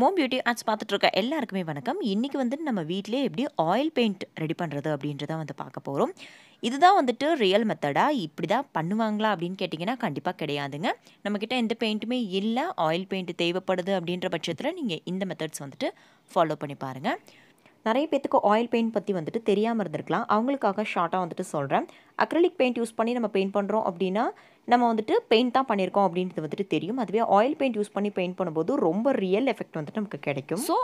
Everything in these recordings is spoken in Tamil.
மோம் பியூட்டி ஆர்ட்ஸ் பார்த்துட்ருக்க எல்லாருக்குமே வணக்கம் இன்றைக்கி வந்து நம்ம வீட்டிலே எப்படி ஆயில் பெயிண்ட் ரெடி பண்ணுறது அப்படின்றத வந்து பார்க்க போகிறோம் இதுதான் வந்துட்டு ரியல் மெத்தடாக இப்படி தான் பண்ணுவாங்களா அப்படின்னு கேட்டிங்கன்னா கண்டிப்பாக கிடையாதுங்க நம்மக்கிட்ட எந்த பெயிண்ட்டுமே இல்லை ஆயில் பெயிண்ட் தேவைப்படுது அப்படின்ற பட்சத்தில் நீங்கள் இந்த மெத்தட்ஸ் வந்துட்டு ஃபாலோ பண்ணி பாருங்கள் நிறைய பேத்துக்கு ஆயில் பெயிண்ட் பற்றி வந்துட்டு தெரியாமல் இருந்திருக்கலாம் அவங்களுக்காக ஷார்ட்டாக வந்துட்டு சொல்கிறேன் அக்ரலிக் பெயிண்ட் யூஸ் பண்ணி நம்ம பெயிண்ட் பண்ணுறோம் அப்படின்னா நம்ம வந்துட்டு பெயிண்ட் தான் பண்ணியிருக்கோம் அப்படின்றது வந்துட்டு தெரியும் அதுவே ஆயில் பெயிண்ட் யூஸ் பண்ணி பெயிண்ட் பண்ணும்போது ரொம்ப ரியல் எஃபெக்ட் வந்துட்டு நமக்கு கிடைக்கும் ஸோ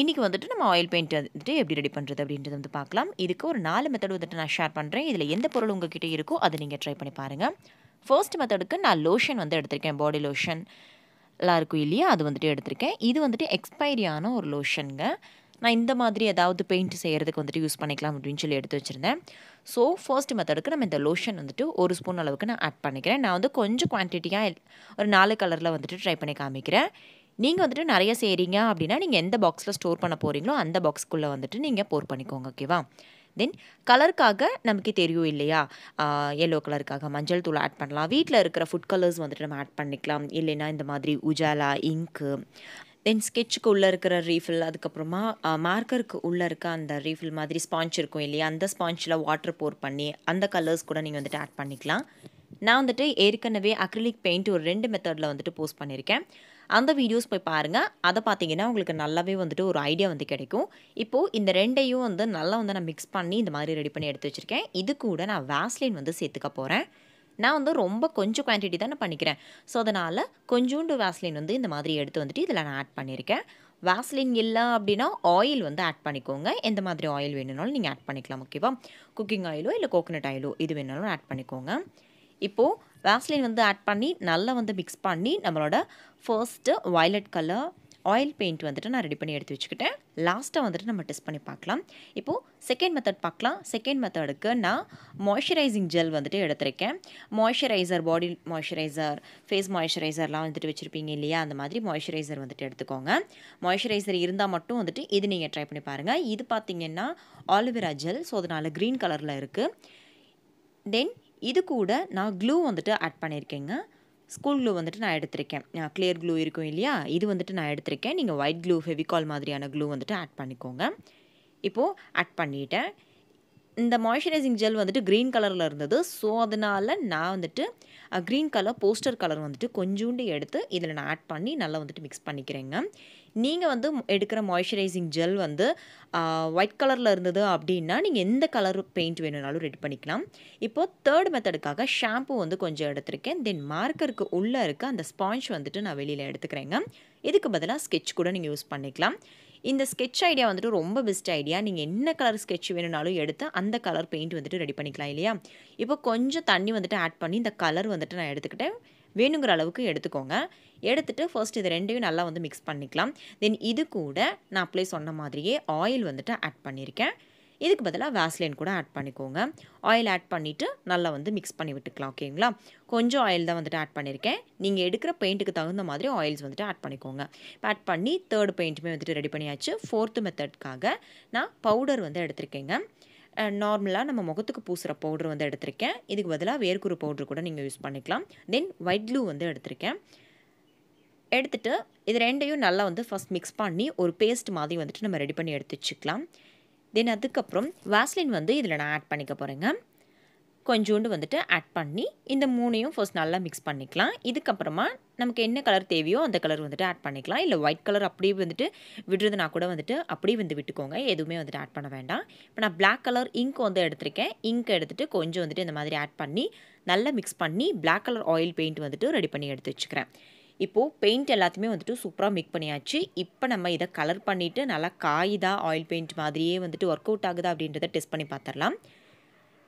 இன்றைக்கி வந்துட்டு நம்ம ஆயில் பெயிண்ட் வந்துட்டு எப்படி ரெடி பண்ணுறது அப்படின்றது வந்து பார்க்கலாம் இதுக்கு ஒரு நாலு மெத்தட் வந்துட்டு நான் ஷேர் பண்ணுறேன் இதில் எந்த பொருள் உங்ககிட்ட இருக்கோ அதை நீங்கள் ட்ரை பண்ணி பாருங்கள் ஃபர்ஸ்ட் மெத்தடுக்கு நான் லோஷன் வந்து எடுத்திருக்கேன் பாடி லோஷன் எல்லாம் இருக்கும் இல்லையா அது வந்துட்டு எடுத்திருக்கேன் இது வந்துட்டு எக்ஸ்பைரியான ஒரு லோஷனுங்க நான் இந்த மாதிரி ஏதாவது பெயிண்ட் செய்கிறதுக்கு வந்துட்டு யூஸ் பண்ணிக்கலாம் அப்படின்னு சொல்லி எடுத்து வச்சுருந்தேன் ஸோ ஃபர்ஸ்ட் மெத்தடுக்கு நம்ம இந்த லோஷன் வந்துட்டு ஒரு ஸ்பூன் அளவுக்கு நான் ஆட் பண்ணிக்கிறேன் நான் வந்து கொஞ்சம் குவான்டிட்டியாக ஒரு நாலு கலரில் வந்துட்டு ட்ரை பண்ணி காமிக்கிறேன் நீங்கள் வந்துட்டு நிறைய செய்கிறீங்க அப்படின்னா நீங்கள் எந்த பாக்ஸில் ஸ்டோர் பண்ண போகிறீங்களோ அந்த பாக்ஸ்க்குள்ளே வந்துட்டு நீங்கள் போர் பண்ணிக்கோங்க ஓகேவா தென் கலருக்காக நமக்கு தெரியும் இல்லையா எல்லோ கலருக்காக மஞ்சள் தூள் ஆட் பண்ணலாம் வீட்டில் இருக்கிற ஃபுட் கலர்ஸ் வந்துட்டு நம்ம ஆட் பண்ணிக்கலாம் இல்லைன்னா இந்த மாதிரி உஜாலா இங்க்கு தென் ஸ்கெட்சுக்கு உள்ளே இருக்கிற ரீஃபில் அதுக்கப்புறமா மார்க்கருக்கு உள்ளே இருக்க அந்த ரீஃபில் மாதிரி ஸ்பாஞ்ச் இருக்கும் இல்லையா அந்த ஸ்பாஞ்சில் வாட்டர் போர் பண்ணி அந்த கலர்ஸ் கூட நீங்கள் வந்துட்டு ஆட் பண்ணிக்கலாம் நான் வந்துட்டு ஏற்கனவே அக்ரிலிக் பெயிண்ட் ஒரு ரெண்டு மெத்தடில் வந்துட்டு போஸ்ட் பண்ணியிருக்கேன் அந்த வீடியோஸ் போய் பாருங்கள் அதை பார்த்தீங்கன்னா உங்களுக்கு நல்லாவே வந்துட்டு ஒரு ஐடியா வந்து கிடைக்கும் இப்போது இந்த ரெண்டையும் வந்து நல்லா வந்து நான் மிக்ஸ் பண்ணி இந்த மாதிரி ரெடி பண்ணி எடுத்து வச்சுருக்கேன் இது கூட நான் வேஸ்லின் வந்து சேர்த்துக்க போகிறேன் நான் வந்து ரொம்ப கொஞ்சம் குவான்டிட்டி தான் நான் பண்ணிக்கிறேன் ஸோ அதனால் கொஞ்சோண்டு வேஸ்லின் வந்து இந்த மாதிரி எடுத்து வந்துட்டு இதில் நான் ஆட் பண்ணியிருக்கேன் வேஸ்லின் இல்லை அப்படின்னா ஆயில் வந்து ஆட் பண்ணிக்கோங்க எந்த மாதிரி ஆயில் வேணும்னாலும் நீங்கள் ஆட் பண்ணிக்கலாம் ஓகேவா குக்கிங் ஆயிலோ இல்லை கோகோனட் ஆயிலோ இது வேணாலும் ஆட் பண்ணிக்கோங்க இப்போது வேஸ்லின் வந்து ஆட் பண்ணி நல்லா வந்து மிக்ஸ் பண்ணி நம்மளோட first violet colour oil paint வந்துட்டு நான் ரெடி பண்ணி எடுத்து வச்சுக்கிட்டேன் லாஸ்ட்டாக வந்துட்டு நம்ம டெஸ்ட் பண்ணி பார்க்கலாம் இப்போது செகண்ட் மெத்தட் பார்க்கலாம் செகண்ட் மெத்தடுக்கு நான் மாய்ஸ்சரைசிங் ஜெல் வந்துட்டு எடுத்திருக்கேன் மாய்ஸ்சரைசர் பாடி மாய்ஸ்சரைசர் ஃபேஸ் மாய்ஸ்சரைசர்லாம் வந்துட்டு வச்சுருப்பீங்க இல்லையா அந்த மாதிரி மாய்ஸ்சரைசர் வந்துட்டு எடுத்துக்கோங்க மாய்ஸ்சரைசர் இருந்தால் மட்டும் வந்துட்டு இது நீங்கள் ட்ரை பண்ணி பாருங்கள் இது பார்த்திங்கன்னா ஆலிவேரா ஜெல் ஸோ அதனால் க்ரீன் கலரில் இருக்குது தென் இது கூட நான் க்ளூ வந்துட்டு ஆட் பண்ணியிருக்கேங்க ஸ்கூல் க்ளூ வந்துட்டு நான் எடுத்திருக்கேன் கிளியர் க்ளூ இருக்கும் இல்லையா இது வந்துட்டு நான் எடுத்திருக்கேன் நீங்கள் ஒயிட் க்ளூ ஃபெவிகால் மாதிரியான க்ளூ வந்துட்டு ஆட் பண்ணிக்கோங்க இப்போது ஆட் பண்ணிட்டேன் இந்த மாய்ஸ்சரைசிங் ஜெல் வந்துட்டு க்ரீன் கலரில் இருந்தது ஸோ அதனால் நான் வந்துட்டு க்ரீன் கலர் போஸ்டர் கலர் வந்துட்டு கொஞ்சோண்டு எடுத்து இதில் நான் ஆட் பண்ணி நல்லா வந்துட்டு மிக்ஸ் பண்ணிக்கிறேங்க நீங்கள் வந்து எடுக்கிற மாய்ஸ்சரைசிங் ஜெல் வந்து ஒயிட் கலரில் இருந்தது அப்படின்னா நீங்கள் எந்த கலர் பெயிண்ட் வேணும்னாலும் ரெடி பண்ணிக்கலாம் இப்போது தேர்ட் மெத்தடுக்காக ஷாம்பு வந்து கொஞ்சம் எடுத்துருக்கேன் தென் மார்க்கருக்கு உள்ளே இருக்க அந்த ஸ்பாஞ்ச் வந்துட்டு நான் வெளியில் எடுத்துக்கிறேங்க இதுக்கு பதிலாக ஸ்கெட்ச் கூட நீங்கள் யூஸ் பண்ணிக்கலாம் இந்த ஸ்கெட்ச் ஐடியா வந்துட்டு ரொம்ப பெஸ்ட் ஐடியா நீங்கள் என்ன கலர் ஸ்கெட்ச் வேணும்னாலும் எடுத்து அந்த கலர் பெயிண்ட் வந்துட்டு ரெடி பண்ணிக்கலாம் இல்லையா இப்போ கொஞ்சம் தண்ணி வந்துட்டு ஆட் பண்ணி இந்த கலர் வந்துட்டு நான் எடுத்துக்கிட்டேன் வேணுங்கிற அளவுக்கு எடுத்துக்கோங்க எடுத்துகிட்டு ஃபர்ஸ்ட் இது ரெண்டையும் நல்லா வந்து மிக்ஸ் பண்ணிக்கலாம் தென் இது கூட நான் அப்ளை சொன்ன மாதிரியே ஆயில் வந்துட்டு ஆட் பண்ணியிருக்கேன் இதுக்கு பதிலாக வேஸ்லைன் கூட ஆட் பண்ணிக்கோங்க ஆயில் ஆட் பண்ணிவிட்டு நல்லா வந்து மிக்ஸ் பண்ணி விட்டுக்கலாம் ஓகேங்களா கொஞ்சம் ஆயில் தான் வந்துட்டு ஆட் பண்ணியிருக்கேன் நீங்கள் எடுக்கிற பெயிண்ட்டுக்கு தகுந்த மாதிரி ஆயில்ஸ் வந்துட்டு ஆட் பண்ணிக்கோங்க ஆட் பண்ணி தேர்ட் பெயிண்ட்டுமே வந்துட்டு ரெடி பண்ணியாச்சு ஃபோர்த்து மெத்தட்காக நான் பவுடர் வந்து எடுத்திருக்கேங்க நார்மலாக நம்ம முகத்துக்கு பூசுகிற பவுடர் வந்து எடுத்திருக்கேன் இதுக்கு பதிலாக வேர்க்குரு பவுடர் கூட நீங்கள் யூஸ் பண்ணிக்கலாம் தென் ஒயிட் க்ளூ வந்து எடுத்திருக்கேன் எடுத்துகிட்டு இது ரெண்டையும் நல்லா வந்து ஃபஸ்ட் மிக்ஸ் பண்ணி ஒரு பேஸ்ட் மாதிரி வந்துட்டு நம்ம ரெடி பண்ணி எடுத்து வச்சுக்கலாம் தென் அதுக்கப்புறம் வாஸ்லின் வந்து இதில் நான் ஆட் பண்ணிக்க போகிறேங்க கொஞ்சோண்டு வந்துட்டு ஆட் பண்ணி இந்த மூணையும் ஃபர்ஸ்ட் நல்லா மிக்ஸ் பண்ணிக்கலாம் இதுக்கப்புறமா நமக்கு என்ன கலர் தேவையோ அந்த கலர் வந்துட்டு ஆட் பண்ணிக்கலாம் இல்லை ஒயிட் கலர் அப்படியே வந்துட்டு விடுறதுனா கூட வந்துட்டு அப்படியே வந்து விட்டுக்கோங்க எதுவுமே வந்துட்டு ஆட் பண்ண வேண்டாம் இப்போ நான் பிளாக் கலர் இங்க் வந்து எடுத்திருக்கேன் இங்க் எடுத்துகிட்டு கொஞ்சம் வந்துட்டு இந்த மாதிரி ஆட் பண்ணி நல்லா மிக்ஸ் பண்ணி பிளாக் கலர் ஆயில் பெயிண்ட் வந்துட்டு ரெடி பண்ணி எடுத்து வச்சுக்கிறேன் இப்போது பெயிண்ட் எல்லாத்தையுமே வந்துட்டு சூப்பராக மிக் பண்ணியாச்சு இப்போ நம்ம இதை கலர் பண்ணிவிட்டு நல்லா காயிதா ஆயில் பெயிண்ட் மாதிரியே வந்துட்டு ஒர்க் அவுட் ஆகுதா அப்படின்றத டெஸ்ட் பண்ணி பார்த்துடலாம்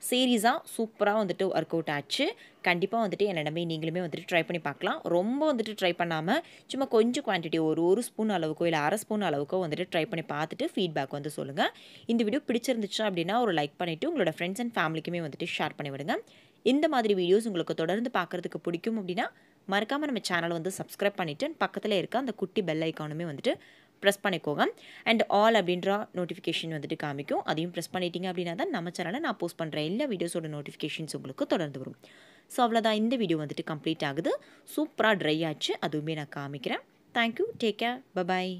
சீரீஸாக சூப்பராக வந்துட்டு ஒர்க் அவுட் ஆச்சு கண்டிப்பாக வந்துட்டு என்னிடமே நீங்களுமே வந்துட்டு ட்ரை பண்ணி பார்க்கலாம் ரொம்ப வந்துட்டு ட்ரை பண்ணாமல் சும்மா கொஞ்சம் குவான்டிட்டி ஒரு ஒரு ஸ்பூன் அளவுக்கோ இல்லை அரை ஸ்பூன் அளவுக்கோ வந்துட்டு ட்ரை பண்ணி பார்த்துட்டு ஃபீட்பேக் வந்து சொல்லுங்கள் இந்த வீடியோ பிடிச்சிருந்துச்சு அப்படின்னா ஒரு லைக் பண்ணிவிட்டு உங்களோட ஃப்ரெண்ட்ஸ் அண்ட் ஃபேமிலிக்குமே வந்துட்டு ஷேர் பண்ணிவிடுங்க இந்த மாதிரி வீடியோஸ் உங்களுக்கு தொடர்ந்து பார்க்குறதுக்கு பிடிக்கும் அப்படின்னா மறக்காமல் நம்ம சேனலை வந்து சப்ஸ்கிரைப் பண்ணிவிட்டு பக்கத்தில் இருக்க அந்த குட்டி பெல் ஐக்கானுமே வந்துட்டு ப்ரெஸ் பண்ணிக்கோங்க அண்ட் ஆல் அப்படின்ற நோட்டிஃபிகேஷன் வந்துட்டு காமிக்கும் அதையும் ப்ரெஸ் பண்ணிட்டீங்க அப்படின்னா தான் நம்ம சேனலில் நான் போஸ்ட் பண்ணுற எல்லா வீடியோஸோட நோட்டிஃபிகேஷன்ஸ் உங்களுக்கு தொடர்ந்து வரும் ஸோ அவ்வளோதான் இந்த வீடியோ வந்துட்டு கம்ப்ளீட் ஆகுது சூப்பராக ட்ரை ஆச்சு அதுவுமே நான் காமிக்கிறேன் தேங்க்யூ டேக் கேர் பபாய்